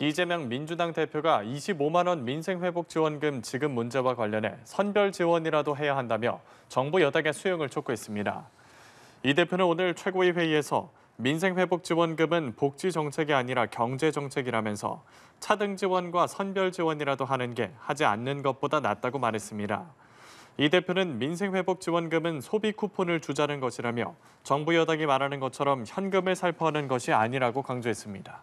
이재명 민주당 대표가 25만 원 민생회복 지원금 지급 문제와 관련해 선별 지원이라도 해야 한다며 정부 여당의 수용을 촉구했습니다. 이 대표는 오늘 최고위 회의에서 민생회복 지원금은 복지 정책이 아니라 경제 정책이라면서 차등 지원과 선별 지원이라도 하는 게 하지 않는 것보다 낫다고 말했습니다. 이 대표는 민생회복 지원금은 소비 쿠폰을 주자는 것이라며 정부 여당이 말하는 것처럼 현금을 살포하는 것이 아니라고 강조했습니다.